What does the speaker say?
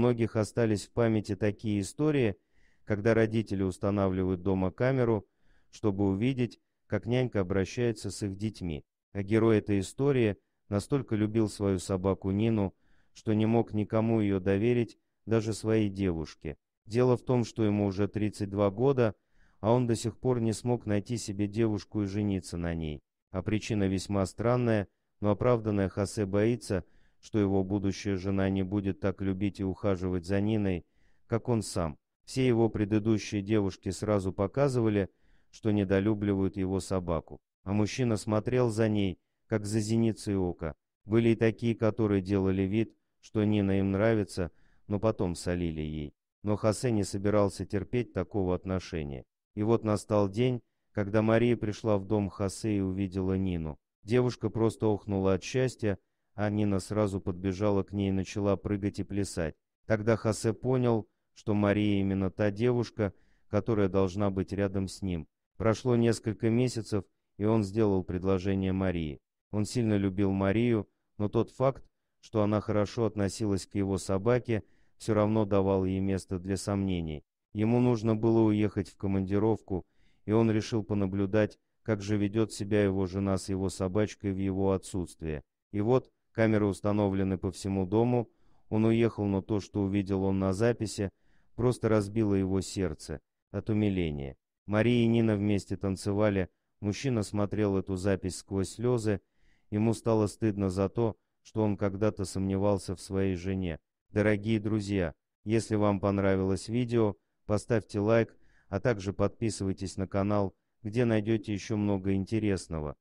многих остались в памяти такие истории, когда родители устанавливают дома камеру, чтобы увидеть, как нянька обращается с их детьми. А герой этой истории настолько любил свою собаку Нину, что не мог никому ее доверить, даже своей девушке. Дело в том, что ему уже 32 года, а он до сих пор не смог найти себе девушку и жениться на ней. А причина весьма странная, но оправданная Хосе боится, что его будущая жена не будет так любить и ухаживать за Ниной, как он сам. Все его предыдущие девушки сразу показывали, что недолюбливают его собаку. А мужчина смотрел за ней, как за зеницей ока. Были и такие, которые делали вид, что Нина им нравится, но потом солили ей. Но Хосе не собирался терпеть такого отношения. И вот настал день, когда Мария пришла в дом Хосе и увидела Нину. Девушка просто охнула от счастья, а Нина сразу подбежала к ней и начала прыгать и плясать. Тогда Хосе понял, что Мария именно та девушка, которая должна быть рядом с ним. Прошло несколько месяцев, и он сделал предложение Марии. Он сильно любил Марию, но тот факт, что она хорошо относилась к его собаке, все равно давал ей место для сомнений. Ему нужно было уехать в командировку, и он решил понаблюдать, как же ведет себя его жена с его собачкой в его отсутствие. И вот, Камеры установлены по всему дому. Он уехал, но то, что увидел он на записи, просто разбило его сердце от умиления. Мария и Нина вместе танцевали. Мужчина смотрел эту запись сквозь слезы. Ему стало стыдно за то, что он когда-то сомневался в своей жене. Дорогие друзья, если вам понравилось видео, поставьте лайк, а также подписывайтесь на канал, где найдете еще много интересного.